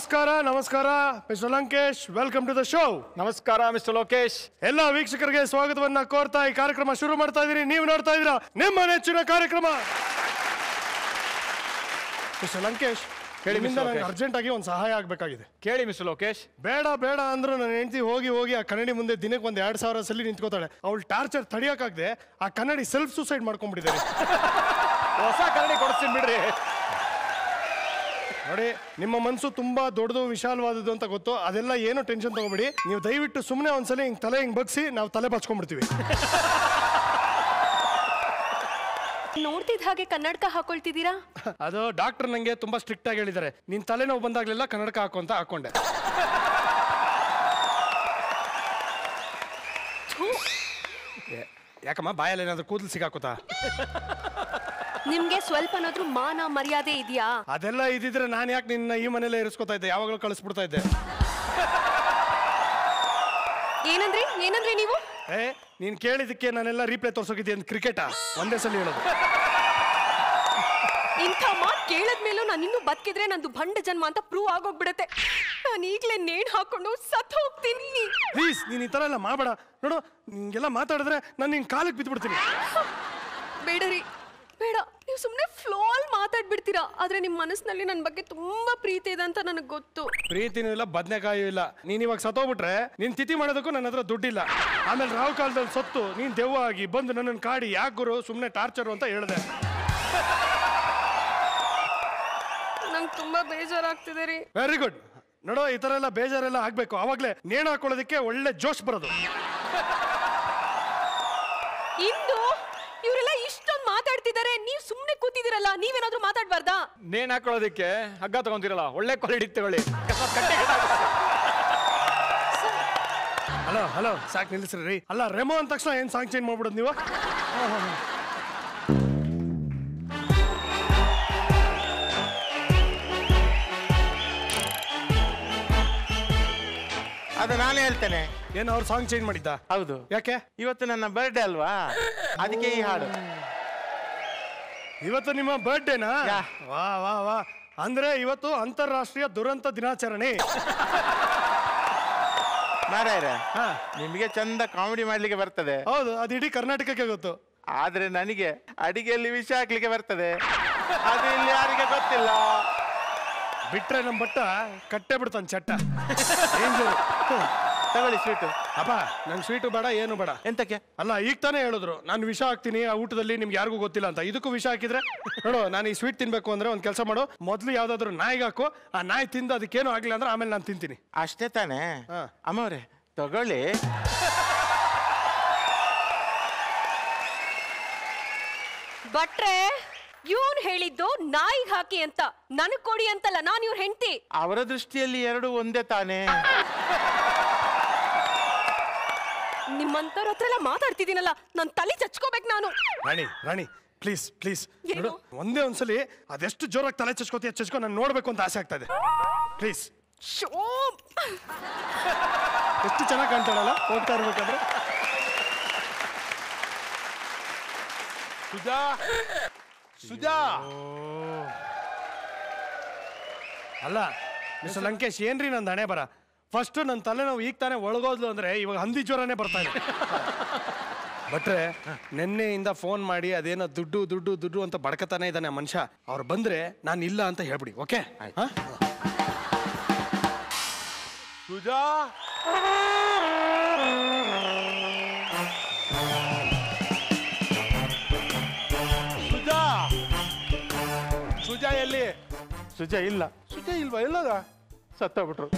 ನಮಸ್ಕಾರ ನಮಸ್ಕಾರ mister Lankesh welcome to the show ನಮಸ್ಕಾರ ಮಿಸ್ಟರ್ ಲೋಕೇಶ್ ಎಲ್ಲ ವೀಕ್ಷಕರಿಗೆ ಸ್ವಾಗತವನ್ನ ಕೋರ್ತಾ ಈ ಕಾರ್ಯಕ್ರಮ ಶುರು ಮಾಡ್ತಾ ಇದೀರಿ ನೀವು ನೋಡ್ತಾ ಇದೀರಾ ನಿಮ್ಮ ನೆಚ್ಚಿನ ಕಾರ್ಯಕ್ರಮ ಮಿಸ್ಟರ್ ಲಂಕೇಶ್ ಕೇಳಿ ಮಿಸ್ಟರ್ ನಂಗೆ ಅರ್ಜೆಂಟ್ ಆಗಿ ಒಂದು ಸಹಾಯ ಆಗಬೇಕಾಗಿದೆ ಕೇಳಿ ಮಿಸ್ಟರ್ ಲೋಕೇಶ್ ಬೇಡ ಬೇಡ ಅಂದ್ರು ನನ್ನ ಹೆಂಡತಿ ಹೋಗಿ ಹೋಗಿ ಆ ಕನ್ನಡಿ ಮುಂದೆ ದಿನಕ್ಕೆ ಒಂದು ಎರಡು ಸಾವಿರ ಸಲ ನಿಂತ್ಕೋತಾಳೆ ಅವಳು ಟಾರ್ಚರ್ ತಡಿಯೋಕ್ಕಾಗದೆ ಆ ಕನ್ನಡಿ ಸೆಲ್ಫ್ ಸೂಸೈಡ್ ಮಾಡ್ಕೊಂಡ್ಬಿಟ್ಟಿದ್ದಾರೆ ಹೊಸ ಕನ್ನಡಿ ಕೊಡಿಸ್ತೀನಿ ಬಿಡ್ರಿ ನೋಡಿ ನಿಮ್ಮ ಮನಸ್ಸು ತುಂಬಾ ದೊಡ್ಡದು ವಿಶಾಲವಾದದ್ದು ಅಂತ ಗೊತ್ತು ಅದೆಲ್ಲ ಏನು ಟೆನ್ಷನ್ ತಗೋಬೇಡಿ ನೀವು ದಯವಿಟ್ಟು ಸುಮ್ಮನೆ ಒಂದ್ಸಲ ಹಿಂಗ್ ತಲೆ ಹಿಂಗ್ ಬಗ್ಸಿ ನಾವು ತಲೆ ಬಚ್ಕೊಂಡ್ಬಿಡ್ತೀವಿ ನೋಡ್ತಿದ್ ಹಾಗೆ ಕನ್ನಡಕ ಹಾಕೊಳ್ತಿದ್ದೀರಾ ಅದು ಡಾಕ್ಟರ್ ನಂಗೆ ತುಂಬಾ ಸ್ಟ್ರಿಕ್ಟ್ ಆಗಿ ಹೇಳಿದ್ದಾರೆ ನಿನ್ ತಲೆನೋವು ಬಂದಾಗ್ಲೆಲ್ಲ ಕನ್ನಡಕ ಹಾಕು ಅಂತ ಹಾಕೊಂಡೆ ಯಾಕಮ್ಮ ಬಾಯಲ್ಲಿ ಏನಾದ್ರು ಕೂದಲು ಸಿಗಾಕೋತಾ ನಿಮ್ಗೆ ಸ್ವಲ್ಪನಾದ್ರೂ ಮಾನ ಮರ್ಯಾದೆ ಇದೆಯಾ ಅದೆಲ್ಲ ಇದ್ದಿದ್ರೆ ನಾನು ಯಾಕೆ ನಿನ್ನ ಈ ಮನೇಲೆ ಇರಿಸ್ಕೊತಾ ಇದ್ದೆ ಯಾವಾಗಲೂ ಕಳಿಸ್ಬಿಡ್ತಾ ಇದ್ದೆ ಏನಂದ್ರಿ ಏನಂದ್ರಿ ನೀವು ಹೇ ನೀನ್ ಕೇಳಿದಕ್ಕೆ ನಾನೆಲ್ಲ ರೀಪ್ಲೇ ತೋರ್ಸೋಗಿದ್ದೆ ಅಂತ ಕ್ರಿಕೆಟಾ ಒಂದೇ ಸಲ ಹೇಳೋದು ಇಂಥ ಮಾತು ಕೇಳದ್ಮೇಲೂ ನಾನು ಇನ್ನೂ ಬದುಕಿದ್ರೆ ನಂದು ಭಂಡ ಜನ್ಮ ಅಂತ ಪ್ರೂವ್ ಆಗೋಗ್ಬಿಡತ್ತೆ ನಾನು ಈಗಲೇ ನೇಣು ಹಾಕೊಂಡು ಸತ್ ಹೋಗ್ತೀನಿ ಪ್ಲೀಸ್ ನೀನ್ ಈ ತರ ಎಲ್ಲ ಮಾಡಬೇಡ ನೋಡು ನಿಂಗೆಲ್ಲ ಮಾತಾಡಿದ್ರೆ ನಾನು ನಿನ್ ಕಾಲಕ್ಕೆ ಬಿದ್ದ್ಬಿಡ್ತೀನಿ ಬೇಡರಿ ಬೇಡ ನೀವು ಸುಮ್ಮನೆ ಫ್ಲೋಲ್ ಮಾತಾಡ್ಬಿಡ್ತೀರಾ ಆದ್ರೆ ನಿಮ್ಮ ಮನಸ್ಸಿನಲ್ಲಿ ನನ್ನ ಬಗ್ಗೆ ತುಂಬಾ ಪ್ರೀತಿ ಇದೆ ಅಂತ ನನಗೆ ಗೊತ್ತು ಪ್ರೀತಿನೂ ಇಲ್ಲ ಬದನೆಕಾಯೂ ಇಲ್ಲ ನೀನ್ ಇವಾಗ ಸತ್ತೋಗ್ಬಿಟ್ರೆ ನಿನ್ ತಿಥಿ ಮಾಡೋದಕ್ಕೂ ನನ್ನ ಹತ್ರ ದುಡ್ಡಿಲ್ಲ ಆಮೇಲೆ ರಾವ್ ಕಾಲದಲ್ಲಿ ಸತ್ತು ನೀನ್ ದೆವ್ವ ಆಗಿ ಬಂದು ನನ್ನನ್ನು ಕಾಡಿ ಯಾಕೆ ಗುರು ಸುಮ್ಮನೆ ಟಾರ್ಚರ್ ಅಂತ ಹೇಳಿದೆ ನಂಗೆ ತುಂಬಾ ಬೇಜಾರಾಗ್ತಿದೆ ರೀ ವೆರಿ ಗುಡ್ ನೋಡೋ ಈ ಥರ ಎಲ್ಲ ಬೇಜಾರೆಲ್ಲ ಆಗ್ಬೇಕು ಆವಾಗಲೇ ನೇಣು ಹಾಕೊಳ್ಳೋದಕ್ಕೆ ಒಳ್ಳೆ ಜೋಶ್ ಬರೋದು ಇಂದು ಮಾತಾಡ್ತಿದ್ದಾರೆ ನೀವ್ ಸುಮ್ನೆ ಕೂತಿದಿರಲ್ಲ ನೀವೇನಾದ್ರೂ ಮಾತಾಡ್ಬಾರ್ದಾ ನೇನ್ ಹಾಕೊಳ್ಳೋದಕ್ಕೆ ಹಗ್ಗ ತಗೊಂತಿರಲ್ಲ ಒಳ್ಳೆ ಕ್ವಾಲಿಟಿ ತಗೊಳ್ಳಿ ಹಲೋ ಹಲೋ ಸಾಕು ನಿಲ್ಲಿಸ್ರಿ ಅಲ್ಲ ರೆಮೋ ಅಂದ ತಕ್ಷಣ ಏನ್ ಸಾಂಗ್ ಚೇಂಜ್ ಮಾಡ್ಬಿಡೋದು ನೀವು ಅದು ನಾನು ಹೇಳ್ತೇನೆ ಏನು ಅವ್ರು ಸಾಂಗ್ ಚೇಂಜ್ ಮಾಡಿದ್ದ ಹೌದು ಯಾಕೆ ಇವತ್ತು ನನ್ನ ಬರ್ಡೇ ಅಲ್ವಾ ಅದಕ್ಕೆ ಈ ಹಾಡು ಇವತ್ತು ನಿಮ್ಮ ಬರ್ಡೇನಾ ವಾ ವಾ ವಾ ಅಂದ್ರೆ ಇವತ್ತು ಅಂತಾರಾಷ್ಟ್ರೀಯ ದುರಂತ ದಿನಾಚರಣೆ ನಾರಾಯಣ ನಿಮಗೆ ಚಂದ ಕಾಮಿಡಿ ಮಾಡ್ಲಿಕ್ಕೆ ಬರ್ತದೆ ಹೌದು ಅದು ಇಡೀ ಕರ್ನಾಟಕಕ್ಕೆ ಗೊತ್ತು ಆದ್ರೆ ನನಗೆ ಅಡಿಗೆಯಲ್ಲಿ ವಿಷ ಹಾಕ್ಲಿಕ್ಕೆ ಬರ್ತದೆ ಅದು ಇಲ್ಲಿ ಯಾರಿಗೆ ಗೊತ್ತಿಲ್ಲ ಬಿಟ್ರೆ ನಮ್ಮ ಬಟ್ಟ ಕಟ್ಟೆ ಬಿಡ್ತಾನೆ ಚಟ್ಟ ತಗೊಳ್ಳಿ ಸ್ವೀಟು ಅಪ್ಪ ನಂಗೆ ಸ್ವೀಟು ಬೇಡ ಏನು ಬೇಡ ಎಂತಕ್ಕೆ ಅಲ್ಲ ಈಗ ತಾನೇ ಹೇಳಿದ್ರು ನಾನು ವಿಷ ಹಾಕ್ತೀನಿ ಆ ಊಟದಲ್ಲಿ ನಿಮ್ಗೆ ಯಾರಿಗೂ ಗೊತ್ತಿಲ್ಲ ಅಂತ ಇದಕ್ಕೂ ವಿಷ ಹಾಕಿದ್ರೆ ನೋಡು ನಾನು ಈ ಸ್ವೀಟ್ ತಿನ್ಬೇಕು ಅಂದ್ರೆ ಒಂದು ಕೆಲಸ ಮಾಡು ಮೊದಲು ಯಾವ್ದಾದ್ರು ನಾಯಿ ಹಾಕು ಆ ನಾಯಿ ತಿಂದು ಅದಕ್ಕೇನು ಆಗ್ಲಿಲ್ಲ ಅಂದ್ರೆ ಆಮೇಲೆ ನಾನು ತಿಂತೀನಿ ಅಷ್ಟೇ ತಾನೇ ಹಾ. ಅಮ್ಮವ್ರೆ ತಗೊಳ್ಳಿ ಬಟ್ರೆ ಇವನ್ ಹೇಳಿದ್ದು ನಾಯಿ ಹಾಕಿ ಅಂತ ನನಗ್ ಕೊಡಿ ಅಂತಲ್ಲ ನಾನು ಇವ್ರ ಹೆಂಡತಿ ಅವರ ದೃಷ್ಟಿಯಲ್ಲಿ ಎರಡು ಒಂದೇ ತಾನೇ ನಿಮ್ಮಂತವ್ರ ಹತ್ರ ಎಲ್ಲ ಮಾತಾಡ್ತಿದ್ದೀನಲ್ಲ ನನ್ ತಲೆ ಚಚ್ಕೋಬೇಕು ನಾನು ರಾಣಿ ರಾಣಿ ಪ್ಲೀಸ್ ಪ್ಲೀಸ್ ಒಂದೇ ಒಂದ್ಸಲಿ ಅದೆಷ್ಟು ಜೋರಾಗಿ ತಲೆ ಚಚ್ಕೋತಿ ಚಚ್ಕೋ ನಾನು ನೋಡ್ಬೇಕು ಅಂತ ಆಸೆ ಆಗ್ತಾ ಇದೆ ಪ್ಲೀಸ್ ಶೋ ಎಷ್ಟು ಚೆನ್ನಾಗಿ ಕಾಣ್ತಾಳಲ್ಲ ಹೋಗ್ತಾ ಇರ್ಬೇಕಾದ್ರೆ ಸುಧಾ ಸುಧಾ ಅಲ್ಲ ಮಿಸ್ಟರ್ ಲಂಕೇಶ್ ಏನ್ರಿ ನಂದು ಹಣೆ ಬರ ಫಸ್ಟ್ ನನ್ನ ತಲೆನೋವು ಈಗ ತಾನೇ ಒಳಗೋದ್ಲು ಅಂದ್ರೆ ಇವಾಗ ಹಂದಿ ಜ್ವರನೇ ಬರ್ತಾ ಇದೆ ಬಟ್ರೆ ನಿನ್ನೆಯಿಂದ ಫೋನ್ ಮಾಡಿ ಅದೇನೋ ದುಡ್ಡು ದುಡ್ಡು ದುಡ್ಡು ಅಂತ ಬಡ್ಕತಾನೆ ಇದ್ದಾನೆ ಮನುಷ್ಯ ಅವ್ರು ಬಂದ್ರೆ ನಾನು ಇಲ್ಲ ಅಂತ ಹೇಳ್ಬಿಡಿ ಓಕೆ ಸುಜಾ ಸುಜಾ ಸುಜಾ ಎಲ್ಲಿ ಸುಜಾ ಇಲ್ಲ ಸುಜಾ ಇಲ್ವಾ ಇಲ್ಲದ ಸತ್ತೋಗ್ಬಿಟ್ರು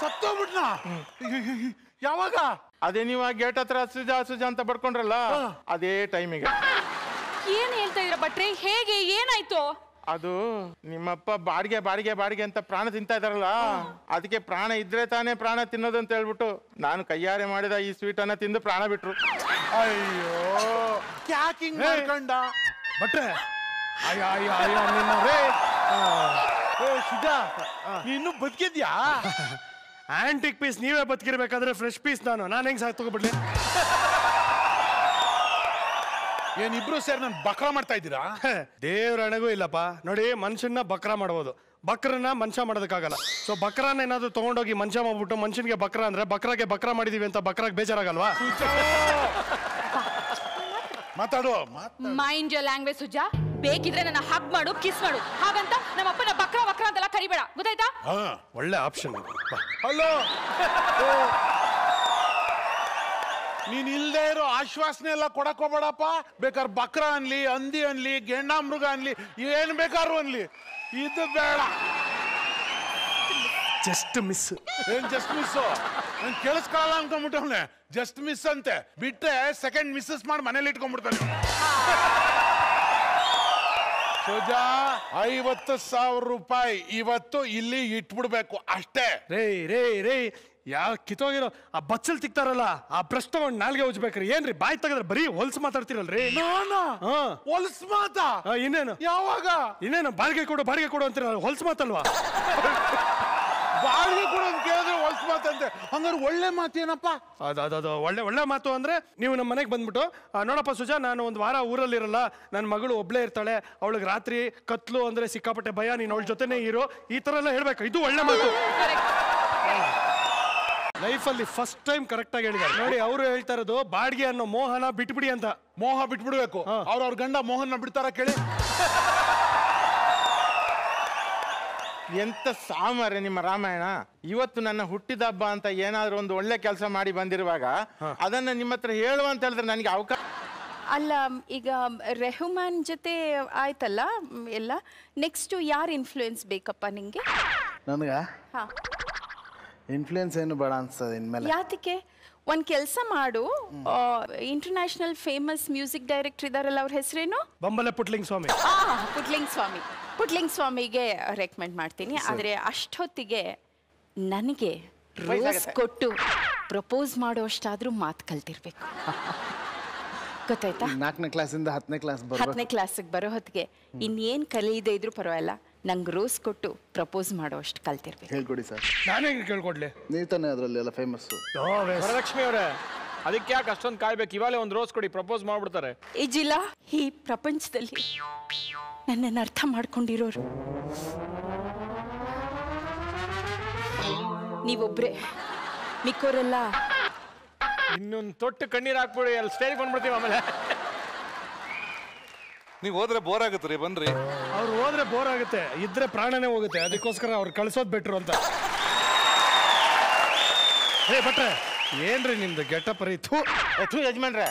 ಸತ್ತೋಗ್ಬಿಟ್ನ ಯಾವಾಗ ಅದೇ ನೀವ ಗೇಟ್ ಹತ್ರ ಸುಜಾ ಸುಜಾ ಅಂತ ಬಡ್ಕೊಂಡ್ರಲ್ಲ ಅದೇ ಟೈಮಿಗೆ ಏನ್ ಹೇಳ್ತಾ ಇದ್ರ ಭಟ್ರೆ ಹೇಗೆ ಏನಾಯ್ತು ಅದು ನಿಮ್ಮಪ್ಪ ಬಾಡಿಗೆ ಬಾಡಿಗೆ ಬಾಡಿಗೆ ಅಂತ ಪ್ರಾಣ ತಿಂತಾ ಇದಾರಲ್ಲ ಅದಕ್ಕೆ ಪ್ರಾಣ ಇದ್ರೆ ತಾನೇ ಪ್ರಾಣ ತಿನ್ನೋದು ಅಂತ ಹೇಳ್ಬಿಟ್ಟು ನಾನು ಕೈಯಾರೆ ಮಾಡಿದ ಈ ಸ್ವೀಟ್ ಅನ್ನ ತಿಂದು ಪ್ರಾಣ ಬಿಟ್ರು ಅಯ್ಯೋ ಯಾಕೆ ಭಟ್ರೆ ಅಯ್ಯ ಅಯ್ಯ ಅಯ್ಯ ನಿನ್ನ ನೀನು ಬದುಕಿದ್ಯಾ ಆಂಟಿಕ್ ಪೀಸ್ ನೀವೇ ಬದುಕಿರ್ಬೇಕಾದ್ರೆ ಫ್ರೆಶ್ ಪೀಸ್ ನಾನು ನಾನು ಹೆಂಗ್ ಸಾಕು ತಗೋಬಿಡ್ಲಿ ಏನಿಬ್ರು ಸರ್ ನಾನು ಬಕ್ರ ಮಾಡ್ತಾ ಇದ್ದೀರಾ ದೇವ್ರ ಅಣಗೂ ಇಲ್ಲಪ್ಪ ನೋಡಿ ಮನುಷ್ಯನ ಬಕ್ರ ಮಾಡ್ಬೋದು ಬಕ್ರನ್ನ ಮನುಷ್ಯ ಮಾಡೋದಕ್ಕಾಗಲ್ಲ ಸೊ ಬಕ್ರನ್ನ ಏನಾದ್ರೂ ತಗೊಂಡೋಗಿ ಮನುಷ್ಯ ಮಾಡ್ಬಿಟ್ಟು ಮನುಷ್ಯನಿಗೆ ಬಕ್ರ ಅಂದ್ರೆ ಬಕ್ರಾಗೆ ಬಕ್ರ ಮಾಡಿದೀವಿ ಅಂತ ಬಕ್ರಾಗ ಬೇಜಾರಾಗಲ್ವಾ ಮಾತಾಡು ಮೈಂಡ್ ಲ್ಯಾಂಗ್ವೇಜ್ ಸುಜಾ ಬೇಕಿದ್ರೆ ನನ್ನ ಹಗ್ ಮಾಡು ಕಿಸ್ ಮಾಡು ಹಾಗಂತ ನಮ್ಮ ಅಪ್ಪನ ಬಕ್ರ ವಕ್ರ ಅಂತೆಲ್ಲ ಕರಿಬೇಡ ಗೊತ್ತಾಯ್ತಾ ಹಾ ಒಳ್ಳೆ ಆಪ್ಷನ್ ಹಲೋ ನೀನ್ ಇಲ್ದೇ ಇರೋ ಆಶ್ವಾಸನೆ ಎಲ್ಲ ಕೊಡಕೋಬೇಡಪ್ಪ ಹೋಗ್ಬೇಡಪ್ಪ ಬೇಕಾದ್ರೆ ಬಕ್ರ ಅನ್ಲಿ ಹಂದಿ ಅನ್ಲಿ ಗೆಂಡ ಮೃಗ ಅನ್ಲಿ ಏನ್ ಬೇಕಾದ್ರು ಅನ್ಲಿ ಇದು ಬೇಡ ಜಸ್ಟ್ ಮಿಸ್ ಏನ್ ಜಸ್ಟ್ ಮಿಸ್ ನನ್ ಕೇಳಿಸ್ಕೊಳ್ಳಲ್ಲ ಅನ್ಕೊಂಡ್ಬಿಟ್ಟವ್ನೆ ಜಸ್ಟ್ ಮಿಸ್ ಅಂತೆ ಬಿಟ್ಟೆ ಸೆಕೆಂಡ್ ಮಿಸ್ಸಸ್ ಮಾಡಿ ಮನೇಲಿ ಇಟ್ಕೊಂಡ್ಬಿಡ್ತಾನೆ ಸುಜಾ ಐವತ್ತು ಸಾವಿರ ರೂಪಾಯಿ ಇವತ್ತು ಇಲ್ಲಿ ಇಟ್ಬಿಡ್ಬೇಕು ಅಷ್ಟೇ ರೇ ರೇ ರೇ ಯಾವ ಕಿತ್ತೋಗಿರೋ ಆ ಬಚ್ಚಲ್ ತಿಕ್ತಾರಲ್ಲ ಆ ಬ್ರಷ್ ತಗೊಂಡ್ ನಾಲ್ಗೆ ಉಜ್ಬೇಕ್ರಿ ಏನ್ರಿ ಬಾಯ್ ತೆಗದ್ರ ಬರೀ ಹೊಲ್ಸ್ ಮಾತಾಡ್ತಿರಲ್ರಿ ಹೊಲ್ಸ್ ಮಾತಾ ಇನ್ನೇನು ಯಾವಾಗ ಇನ್ನೇನು ಬಾಡಿಗೆ ಕೊಡು ಬಾಡಿಗೆ ಕೊಡು ಅಂತೀರಲ್ಲ ಹೊಲ್ಸ್ ಮಾತಲ್ವಾ ಬಾಡಿಗೆ ಕೂಡ ಕೇಳಿದ್ರೆ ಹೊಲ್ಸ್ ಮಾತಂತೆ ಹಂಗಾರೆ ಒಳ್ಳೆ ಏನಪ್ಪ ಅದದು ಒಳ್ಳೆ ಒಳ್ಳೆ ಮಾತು ಅಂದ್ರೆ ನೀವು ನಮ್ಮ ಮನೆಗೆ ಬಂದ್ಬಿಟ್ಟು ನೋಡಪ್ಪ ಸುಜಾ ನಾನು ಒಂದು ವಾರ ಊರಲ್ಲಿರಲ್ಲ ನನ್ನ ಮಗಳು ಒಬ್ಳೇ ಇರ್ತಾಳೆ ಅವಳಿಗೆ ರಾತ್ರಿ ಕತ್ಲು ಅಂದ್ರೆ ಸಿಕ್ಕಾಪಟ್ಟೆ ಭಯ ನೀನು ಅವಳ ಜೊತೆನೆ ಇರು ಈ ತರ ಎಲ್ಲ ಹೇಳ್ಬೇಕು ಇದು ಒಳ್ಳೆ ಮಾತು ಲೈಫಲ್ಲಿ ಫಸ್ಟ್ ಟೈಮ್ ಕರೆಕ್ಟಾಗಿ ಹೇಳಿದ್ದಾರೆ ನೋಡಿ ಅವರು ಹೇಳ್ತಾ ಇರೋದು ಬಾಡಿಗೆ ಅನ್ನೋ ಮೋಹನ ಬಿಟ್ಬಿಡಿ ಅಂತ ಮೋಹ ಬಿಟ್ಬಿಡ್ಬೇಕು ಅವ್ರ ಅವ್ರ ಗಂಡ ಮೋಹನ ಬಿಡ್ತಾರ ಕೇಳಿ ಎಂತ ಸಾಮಾರ್ಯ ನಿಮ್ಮ ರಾಮಾಯಣ ಇವತ್ತು ನನ್ನ ಹುಟ್ಟಿದ ಹಬ್ಬ ಅಂತ ಏನಾದ್ರೂ ಒಂದು ಒಳ್ಳೆ ಕೆಲಸ ಮಾಡಿ ಬಂದಿರುವಾಗ ಅದನ್ನ ನಿಮ್ಮ ಹತ್ರ ಹೇಳು ಅಂತ ಹೇಳಿದ್ರೆ ನನಗೆ ಅವಕಾಶ ಅಲ್ಲ ಈಗ ರೆಹುಮಾನ್ ಜೊತೆ ಆಯ್ತಲ್ಲ ಎಲ್ಲ ನೆಕ್ಸ್ಟ್ ಯಾರು ಇನ್ಫ್ಲೂಯೆನ್ಸ್ ಬೇಕಪ್ಪ ನಿಮಗೆ ನನಗೆ ಇನ್ಫ್ಲೂಯೆನ್ಸ್ ಏನು ಬೇಡ ಅನ್ಸ್ತದೆ ಇನ್ಮೇಲೆ ಯಾತಕ್ಕೆ ಒಂದ್ ಕೆಲಸ ಮಾಡು ಇಂಟರ್ನ್ಯಾಷನಲ್ ಫೇಮಸ್ ಮ್ಯೂಸಿಕ್ ಡೈರೆಕ್ಟರ್ ಇದ್ದಾರಲ್ಲ ಅವ್ರ ಹೆಸರೇನು ಬಂಬಲೆ ಪುಟ್ಲಿಂಗ್ ಸ್ವಾಮಿ ಆ, ಪುಟ್ಲಿಂಗ್ ಸ್ವಾಮಿ ಪುಟ್ಲಿಂಗ್ ಸ್ವಾಮಿಗೆ ರೆಕಮೆಂಡ್ ಮಾಡ್ತೀನಿ ಆದರೆ ಅಷ್ಟೊತ್ತಿಗೆ ನನಗೆ ರೋಸ್ ಕೊಟ್ಟು ಪ್ರಪೋಸ್ ಮಾಡೋಷ್ಟಾದ್ರೂ ಮಾತು ಕಲ್ತಿರ್ಬೇಕು ಗೊತ್ತಾಯ್ತಾ ನಾಲ್ಕನೇ ಕ್ಲಾಸಿಂದ ಹತ್ತನೇ ಕ್ಲಾಸ್ ಹತ್ತನೇ ಕ್ಲಾಸಿಗೆ ಬರೋ ಹೊತ್ತಿಗೆ ಇನ್ನೇನು ಕಲಿಯದೇ ಇದ್ರೂ ಪರವಾಗಿಲ್ಲ ನಂಗೆ ರೋಸ್ ಕೊಟ್ಟು ಪ್ರಪೋಸ್ ಮಾಡೋಷ್ಟು ಕಲ್ತಿರ್ಬೇಕು ಹೇಳ್ಕೊಡಿ ಸರ್ ನಾನೇ ಕೇಳ್ಕೊಡ್ಲಿ ನೀವು ತಾನೇ ಅದರಲ್ಲಿ ಎಲ್ಲ ಫೇಮಸ್ ವರಲಕ್ಷ್ಮಿ ಅವರೇ ಅದಕ್ಕೆ ಯಾಕೆ ಅಷ್ಟೊಂದು ಕಾಯ್ಬೇಕು ಇವಾಗಲೇ ಒಂದು ರೋಸ್ ಕೊಡಿ ಪ್ರಪೋಸ್ ಮಾಡ್ಬಿಡ್ತಾರೆ ಈ ಜಿಲ್ಲಾ ಈ ಪ್ರಪಂಚದಲ್ಲಿ ನನ್ನನ್ನು ಅರ್ಥ ಮಾಡ್ಕೊಂಡಿರೋರು ನೀವೊಬ್ರೆ ಮಿಕ್ಕೋರೆಲ್ಲ ಇನ್ನೊಂದು ತೊಟ್ಟು ಕಣ್ಣೀರು ಹಾಕ್ಬಿಡಿ ಅಲ್ಲಿ ಸ್ಟೇಜ್ ಬಂದ್ಬಿಡ್ತೀವಿ ಆಮೇಲೆ ನೀವು ಹೋದ್ರೆ ಬೋರ್ ಆಗುತ್ತೆ ರೀ ಬನ್ರಿ ಅವ್ರು ಹೋದ್ರೆ ಬೋರ್ ಆಗುತ್ತೆ ಇದ್ರೆ ಪ್ರಾಣನೇ ಹೋಗುತ್ತೆ ಅದಕ್ಕೋಸ್ಕರ ಅವ್ರು ಕಳಿಸೋದ್ ಬೆಟ್ರು ಅಂತ ಭಟ್ರೆ ಏನ್ರಿ ನಿಮ್ದು ಗೆಟಪ್ ರೀ ಯಜಮಾನ್ರೆ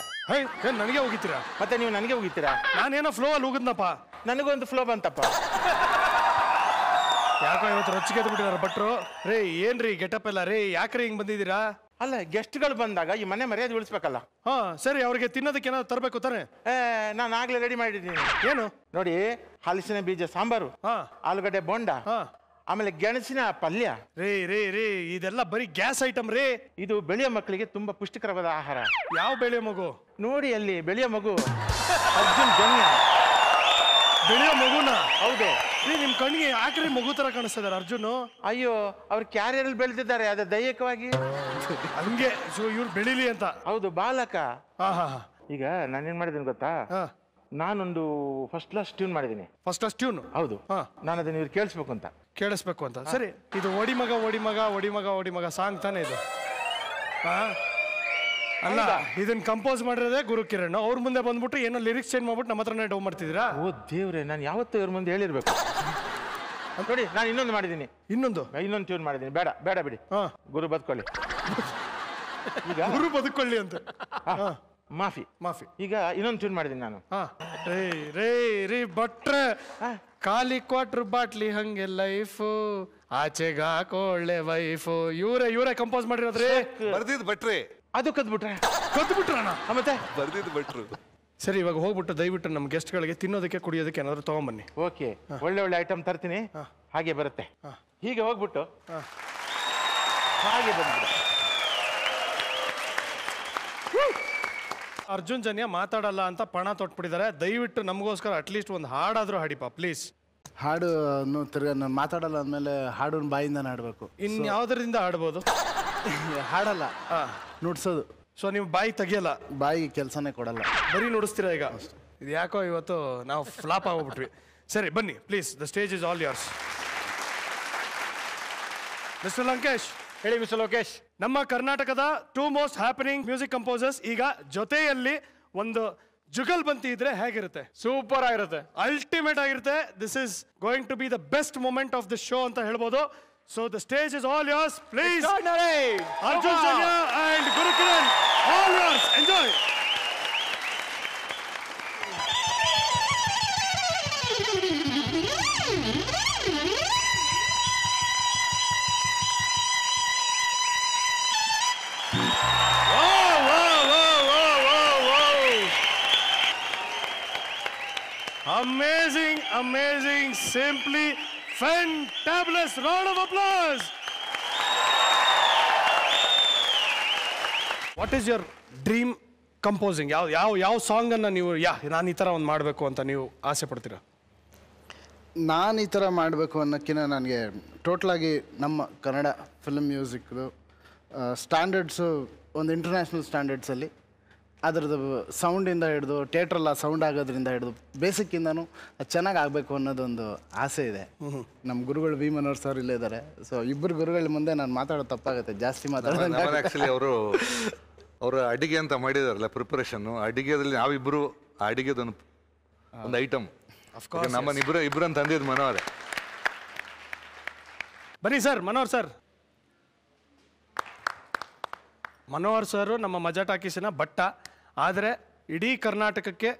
ನನಗೆ ಹೋಗಿತ್ತೀರಾ ಮತ್ತೆ ನೀವು ನನಗೆ ಹೋಗಿತ್ತೀರಾ ನಾನೇನೋ ಫ್ಲೋ ಅಲ್ಲಿ ಹೋಗಿದ್ನಪ್ಪ ನನಗೊಂದು ಫ್ಲೋ ಬಂತಪ್ಪ ಯಾಕೋ ಇವತ್ತು ರೊಚ್ಚಿಗೆದ್ದು ಬಿಟ್ಟಿದ್ದಾರೆ ಭಟ್ರು ರೇ ಏನ್ರಿ ಗೆಟಪ್ ಎಲ್ಲ ರೀ ಯಾಕ್ರಿ ಹಿಂಗ್ ಬಂದಿದ್ದೀರಾ ಅಲ್ಲ ಗೆಸ್ಟ್ಗಳು ಬಂದಾಗ ಈ ಮನೆ ಮರ್ಯಾದೆ ಉಳಿಸ್ಬೇಕಲ್ಲ ಹಾ ಸರಿ ಅವ್ರಿಗೆ ತಿನ್ನೋದಕ್ಕೆ ಏನಾದ್ರು ತರಬೇಕು ತಾನೆ ಏ ನಾನು ಆಗ್ಲೇ ರೆಡಿ ಮಾಡಿದ್ದೀನಿ ಏನು ನೋಡಿ ಹಲಸಿನ ಬೀಜ ಸಾಂಬಾರು ಹಾ ಆಲೂಗಡ್ಡೆ ಬೋಂಡ ಹಾ ಆಮೇಲೆ ಗೆಣಸಿನ ಪಲ್ಯ ರೇ ರೇ ರೇ ಇದೆಲ್ಲ ಬರೀ ಗ್ಯಾಸ್ ಐಟಮ್ ರೇ ಇದು ಬೆಳೆಯ ಮಕ್ಕಳಿಗೆ ತುಂಬಾ ಪುಷ್ಟಿಕರವಾದ ಆಹಾರ ಯಾವ ಬೆಳೆಯ ಮಗು ನೋಡಿ ಅಲ್ಲಿ ಬೆಳೆಯ ಮಗು ಅರ್ಜುನ್ ಜನ್ಯ ಬೆಳೆಯೋ ಮಗುನ ಹೌದು ನಿಮ್ ಕಣ್ಣಿಗೆ ಯಾಕ್ರಿ ಮಗು ತರ ಕಾಣಿಸ್ತಿದಾರೆ ಅರ್ಜುನ್ ಅಯ್ಯೋ ಅವ್ರ ಕ್ಯಾರಿಯರ್ ಬೆಳೆದಿದ್ದಾರೆ ಅದ ದೈಹಿಕವಾಗಿ ಹಂಗೆ ಸೊ ಇವ್ರು ಬೆಳಿಲಿ ಅಂತ ಹೌದು ಬಾಲಕ ಈಗ ನಾನು ಏನ್ ಈಗ ಮಾಡಿದ್ದೀನಿ ಗೊತ್ತಾ ನಾನೊಂದು ಫಸ್ಟ್ ಕ್ಲಾಸ್ ಟ್ಯೂನ್ ಮಾಡಿದ್ದೀನಿ ಫಸ್ಟ್ ಕ್ಲಾಸ್ ಟ್ಯೂನ್ ಹೌದು ನಾನು ಅದನ್ನ ಇವ್ರು ಕೇಳಿಸ್ಬೇಕು ಅಂತ ಕೇಳಿಸ್ಬೇಕು ಅಂತ ಸರಿ ಇದು ಒಡಿಮಗ ಮಗ ಒಡಿಮಗ ಮಗ ಸಾಂಗ್ ತಾನೇ ಇದು ಹಾ ಅಲ್ಲ ಇದನ್ನ ಕಂಪೋಸ್ ಮಾಡಿರೋದೇ ಗುರು ಕಿರಣ್ ಅವ್ರ ಮುಂದೆ ಬಂದ್ಬಿಟ್ಟು ಏನೋ ಲಿರಿಕ್ಸ್ ಚೇಂಜ್ ಮಾಡ್ಬಿಟ್ಟು ನಮ್ಮ ಹತ್ರನೇ ಡೌ ಮಾಡ್ತಿದ್ದೀರಾ ಓ ದೇವ್ರೆ ನಾನು ಯಾವತ್ತೂ ಇವ್ರ ಮುಂದೆ ಹೇಳಿರ್ಬೇಕು ನೋಡಿ ನಾನು ಇನ್ನೊಂದು ಮಾಡಿದ್ದೀನಿ ಇನ್ನೊಂದು ಇನ್ನೊಂದು ಟ್ಯೂನ್ ಮಾಡಿದ್ದೀನಿ ಬೇಡ ಬೇಡ ಬಿಡಿ ಹಾ. ಗುರು ಬದುಕೊಳ್ಳಿ ಈಗ ಗುರು ಬದುಕೊಳ್ಳಿ ಅಂತ ಮಾಫಿ ಮಾಫಿ ಈಗ ಇನ್ನೊಂದು ಟ್ಯೂನ್ ಮಾಡಿದ್ದೀನಿ ನಾನು ರೇ ರೇ ರೀ ಬಟ್ರ ಖಾಲಿ ಕ್ವಾಟ್ರ್ ಬಾಟ್ಲಿ ಹಂಗೆ ಲೈಫ್ ಆಚೆಗೆ ವೈಫ್ ವೈಫು ಇವರೇ ಇವರೇ ಕಂಪೋಸ್ ಮಾಡಿರೋದ್ರಿ ಬರ್ದಿದ್ ಭಟ್ರಿ ಅದು ಕದ್ಬಿಟ್ರೆ ಕದ್ಬಿಟ್ರಣ ಮತ್ತೆ ಬರ್ದಿದ್ದು ಬಿಟ್ರು ಸರಿ ಇವಾಗ ಹೋಗ್ಬಿಟ್ಟು ದಯವಿಟ್ಟು ನಮ್ಮ ಗೆಸ್ಟ್ಗಳಿಗೆ ತಿನ್ನೋದಕ್ಕೆ ಕುಡಿಯೋದಕ್ಕೆ ಏನಾದ್ರು ತಗೊಂಬನ್ನಿ ಓಕೆ ಒಳ್ಳೆ ಒಳ್ಳೆ ಐಟಮ್ ತರ್ತೀನಿ ಹಾಗೆ ಬರುತ್ತೆ ಹೀಗೆ ಹೋಗ್ಬಿಟ್ಟು ಹಾಗೆ ಬಂದ್ಬಿಡ ಅರ್ಜುನ್ ಜನ್ಯ ಮಾತಾಡಲ್ಲ ಅಂತ ಪಣ ತೊಟ್ಬಿಟ್ಟಿದ್ದಾರೆ ದಯವಿಟ್ಟು ನಮಗೋಸ್ಕರ ಅಟ್ಲೀಸ್ಟ್ ಒಂದು ಹಾಡಾದರೂ ಹಾಡಿಪ್ಪ ಪ್ಲೀಸ್ ಹಾಡು ತಿರ್ಗ ನಾನು ಮಾತಾಡಲ್ಲ ಅಂದಮೇಲೆ ಹಾಡು ಬಾಯಿಂದ ಹಾಡಬೇಕು ಇನ್ನು ಯಾವುದರಿಂದ ಹಾಡ್ಬೋದು ಹಾಡಲ್ಲ ನುಡ್ಸೋದು ಸೊ ನೀವು ಬಾಯಿ ತೆಗಿಯಲ್ಲ ಬಾಯಿ ಕೆಲಸನೇ ಕೊಡಲ್ಲ ಬರೀ ನುಡಿಸ್ತೀರಾ ಈಗ ಇದು ಯಾಕೋ ಇವತ್ತು ನಾವು ಫ್ಲಾಪ್ ಆಗೋಗ್ಬಿಟ್ವಿ ಸರಿ ಬನ್ನಿ please the stage is all yours mister Lankesh ಹೇಳಿ ಮಿಸ್ಟರ್ ಲೋಕೇಶ್ ನಮ್ಮ ಕರ್ನಾಟಕದ two most happening music composers ಈಗ ಜೊತೆಯಲ್ಲಿ ಒಂದು ಜುಗಲ್ ಬಂತಿ ಇದ್ರೆ ಹೇಗಿರುತ್ತೆ ಸೂಪರ್ ಆಗಿರುತ್ತೆ ಅಲ್ಟಿಮೇಟ್ ಆಗಿರುತ್ತೆ this is going to be the best moment of the show ಅಂತ ಹೇಳ್ಬೋದು So the stage is all yours. Please. Extraordinary. Arjun Chanya and Guru Kiran, all yours. Enjoy. Amazing, amazing, simply Fantabulous round of what is your dream composing ಯಾವ ಯಾವ ಯಾವ ಸಾಂಗನ್ನು ನೀವು ಯಾ ನಾನು ಈ ಥರ ಒಂದು ಮಾಡಬೇಕು ಅಂತ ನೀವು ಆಸೆ ಪಡ್ತೀರಾ ನಾನು ಈ ಥರ ಮಾಡಬೇಕು ಅನ್ನೋಕ್ಕಿಂತ ನನಗೆ ಟೋಟಲಾಗಿ ನಮ್ಮ ಕನ್ನಡ ಫಿಲ್ಮ್ ಮ್ಯೂಸಿಕ್ದು ಸ್ಟ್ಯಾಂಡರ್ಡ್ಸು ಒಂದು ಇಂಟರ್ನ್ಯಾಷನಲ್ ಸ್ಟ್ಯಾಂಡರ್ಡ್ಸಲ್ಲಿ ಅದರದ್ದು ಸೌಂಡಿಂದ ಹಿಡಿದು ಥಿಯೇಟ್ರಲ್ಲ ಸೌಂಡ್ ಆಗೋದ್ರಿಂದ ಹಿಡಿದು ಬೇಸಿಕ್ಕಿಂದನೂ ಅದು ಚೆನ್ನಾಗಿ ಆಗಬೇಕು ಅನ್ನೋದೊಂದು ಆಸೆ ಇದೆ ನಮ್ಮ ಗುರುಗಳು ಭೀಮನವ್ರ ಸರ್ ಇಲ್ಲೇ ಇದ್ದಾರೆ ಸೊ ಇಬ್ಬರು ಗುರುಗಳ ಮುಂದೆ ನಾನು ಮಾತಾಡೋದು ತಪ್ಪಾಗುತ್ತೆ ಜಾಸ್ತಿ ಮಾತಾಡೋದು ಅವರು ಅವರು ಅಡಿಗೆ ಅಂತ ಮಾಡಿದಾರಲ್ಲ ಪ್ರಿಪರೇಷನ್ನು ಅಡಿಗೆದಲ್ಲಿ ನಾವಿಬ್ಬರು ಅಡಿಗೆದೊಂದು ಒಂದು ಐಟಮ್ ನಮ್ಮನ್ನು ಇಬ್ಬರು ಇಬ್ಬರನ್ನು ತಂದಿದ್ದು ಮನೋಹರ್ ಬನ್ನಿ sir Manohar sir Manohar sir ನಮ್ಮ ಮಜಾ ಟಾಕೀಸಿನ ಬಟ್ಟ ಆದರೆ ಇಡೀ ಕರ್ನಾಟಕಕ್ಕೆ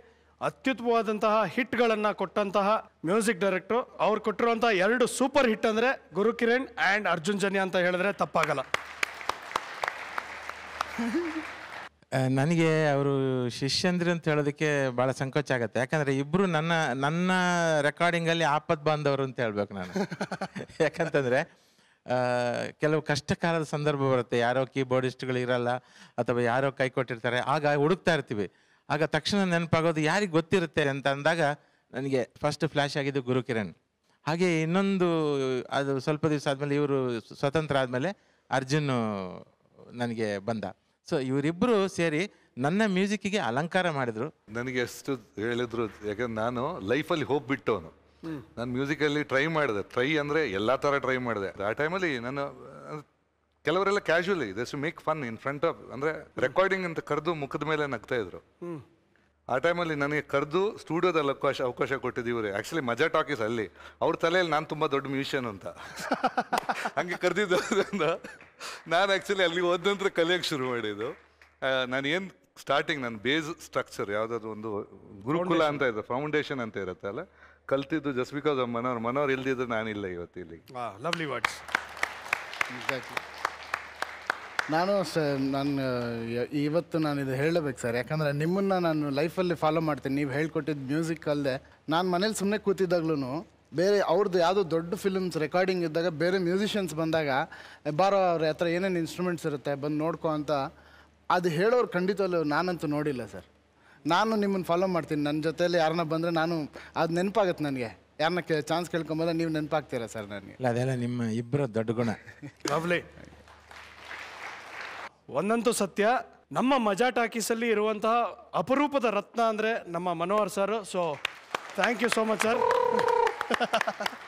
ಅತ್ಯುತ್ತಮವಾದಂತಹ ಹಿಟ್ಗಳನ್ನು ಕೊಟ್ಟಂತಹ ಮ್ಯೂಸಿಕ್ ಡೈರೆಕ್ಟ್ರು ಅವ್ರು ಕೊಟ್ಟಿರುವಂತಹ ಎರಡು ಸೂಪರ್ ಹಿಟ್ ಅಂದರೆ ಗುರುಕಿರಣ್ ಆ್ಯಂಡ್ ಅರ್ಜುನ್ ಜನ್ಯ ಅಂತ ಹೇಳಿದ್ರೆ ತಪ್ಪಾಗಲ್ಲ ನನಗೆ ಅವರು ಶಿಷ್ಯಂದ್ರಿ ಅಂತ ಹೇಳೋದಕ್ಕೆ ಭಾಳ ಸಂಕೋಚ ಆಗುತ್ತೆ ಯಾಕಂದರೆ ಇಬ್ಬರು ನನ್ನ ನನ್ನ ರೆಕಾರ್ಡಿಂಗಲ್ಲಿ ಆಪತ್ ಬಾಂಧವರು ಅಂತ ಹೇಳ್ಬೇಕು ನಾನು ಯಾಕಂತಂದರೆ ಕೆಲವು ಕಷ್ಟಕಾಲದ ಸಂದರ್ಭ ಬರುತ್ತೆ ಯಾರೋ ಕೀಬೋರ್ಡಿಸ್ಟ್ಗಳು ಇರಲ್ಲ ಅಥವಾ ಯಾರೋ ಕೈ ಕೊಟ್ಟಿರ್ತಾರೆ ಆಗ ಹುಡುಕ್ತಾ ಇರ್ತೀವಿ ಆಗ ತಕ್ಷಣ ನೆನಪಾಗೋದು ಯಾರಿಗೆ ಗೊತ್ತಿರುತ್ತೆ ಅಂತ ಅಂದಾಗ ನನಗೆ ಫಸ್ಟ್ ಫ್ಲ್ಯಾಶ್ ಆಗಿದ್ದು ಗುರುಕಿರಣ್ ಹಾಗೆ ಇನ್ನೊಂದು ಅದು ಸ್ವಲ್ಪ ದಿವಸ ಆದಮೇಲೆ ಇವರು ಸ್ವತಂತ್ರ ಆದಮೇಲೆ ಅರ್ಜುನ್ ನನಗೆ ಬಂದ ಸೊ ಇವರಿಬ್ಬರು ಸೇರಿ ನನ್ನ ಮ್ಯೂಸಿಕ್ಕಿಗೆ ಅಲಂಕಾರ ಮಾಡಿದರು ನನಗೆ ಎಷ್ಟು ಹೇಳಿದ್ರು ಯಾಕಂದ್ರೆ ನಾನು ಲೈಫಲ್ಲಿ ಹೋಗಿಬಿಟ್ಟವನು ನಾನು ಮ್ಯೂಸಿಕಲ್ಲಿ ಟ್ರೈ ಮಾಡಿದೆ ಟ್ರೈ ಅಂದರೆ ಎಲ್ಲ ಥರ ಟ್ರೈ ಮಾಡಿದೆ ಆ ಟೈಮಲ್ಲಿ ನಾನು ಕೆಲವರೆಲ್ಲ casually thus make fun in front of ಅಂದರೆ ರೆಕಾರ್ಡಿಂಗ್ ಅಂತ ಕರೆದು ಮುಖದ ಮೇಲೆ ನಗ್ತಾ ಇದ್ರು ಆ ಟೈಮಲ್ಲಿ ನನಗೆ ಕರೆದು ಸ್ಟುಡಿಯೋದಲ್ಲಿ ಅವಕಾಶ ಅವಕಾಶ ಕೊಟ್ಟಿದ್ದೀವ್ರಿ ಆ್ಯಕ್ಚುಲಿ ಮಜಾ ಟಾಕೀಸ್ ಅಲ್ಲಿ ಅವ್ರ ತಲೆಯಲ್ಲಿ ನಾನು ತುಂಬ ದೊಡ್ಡ ಮ್ಯೂಷಿಯನ್ ಅಂತ ಹಂಗೆ ಕರೆದಿದ್ದು ನಾನು ಆ್ಯಕ್ಚುಲಿ ಅಲ್ಲಿ ಹೋದ ನಂತರ ಕಲಿಯೋಕ್ಕೆ ಶುರು ಮಾಡಿದ್ದು ನಾನು ಏನು ಸ್ಟಾರ್ಟಿಂಗ್ ನನ್ನ ಬೇಸ್ ಸ್ಟ್ರಕ್ಚರ್ ಯಾವುದಾದ್ರು ಒಂದು ಗುರುಕುಲ ಅಂತ ಇದೆ ಫೌಂಡೇಶನ್ ಅಂತ ಇರುತ್ತೆ ಅಲ್ಲ ಕಲ್ತಿದ್ದು just because of Manohar Manohar ಇಲ್ದಿದ್ರೆ ನಾನಿಲ್ಲ ಇವತ್ತು ಇಲ್ಲಿ ಲವ್ಲಿ ವರ್ಡ್ಸ್ ಎಕ್ಸಾಕ್ಟ್ಲಿ ನಾನು ನಾನು ಇವತ್ತು ನಾನು ಇದು ಹೇಳಬೇಕು ಸರ್ ಯಾಕಂದರೆ ನಿಮ್ಮನ್ನು ನಾನು ಲೈಫಲ್ಲಿ ಫಾಲೋ ಮಾಡ್ತೀನಿ ನೀವು ಹೇಳ್ಕೊಟ್ಟಿದ್ದು ಮ್ಯೂಸಿಕ್ ಅಲ್ಲದೆ ನಾನು ಮನೇಲಿ ಸುಮ್ಮನೆ ಕೂತಿದ್ದಾಗ್ಲೂ ಬೇರೆ ಅವ್ರದ್ದು ಯಾವುದೋ ದೊಡ್ಡ ಫಿಲ್ಮ್ಸ್ ರೆಕಾರ್ಡಿಂಗ್ ಇದ್ದಾಗ ಬೇರೆ ಮ್ಯೂಸಿಷಿಯನ್ಸ್ ಬಂದಾಗ ಬಾರೋ ಅವ್ರ ಹತ್ರ ಏನೇನು ಇನ್ಸ್ಟ್ರೂಮೆಂಟ್ಸ್ ಇರುತ್ತೆ ಬಂದು ನೋಡ್ಕೊ ಅಂತ ಅದು ಹೇಳೋರು ಖಂಡಿತವಲ್ಲೂ ನಾನಂತೂ ನೋಡಿಲ್ಲ ಸರ್ ನಾನು ನಿಮ್ಮನ್ನು ಫಾಲೋ ಮಾಡ್ತೀನಿ ನನ್ನ ಜೊತೆಯಲ್ಲಿ ಯಾರನ್ನ ಬಂದರೆ ನಾನು ಅದು ನೆನಪಾಗುತ್ತೆ ನನಗೆ ಯಾರನ್ನ ಕೇ ಚಾನ್ಸ್ ಕೇಳ್ಕೊಂಬಲ್ಲ ನೀವು ನೆನಪಾಗ್ತೀರಾ ಸರ್ ನನಗೆ ಇಲ್ಲ ಅದೆಲ್ಲ ನಿಮ್ಮ ಇಬ್ಬರ ದೊಡ್ಡ ಗುಣ ಲವ್ಲಿ ಒಂದಂತೂ ಸತ್ಯ ನಮ್ಮ ಮಜಾ ಟಾಕೀಸಲ್ಲಿ ಇರುವಂತಹ ಅಪರೂಪದ ರತ್ನ ಅಂದರೆ ನಮ್ಮ Manohar sir so thank you so much sir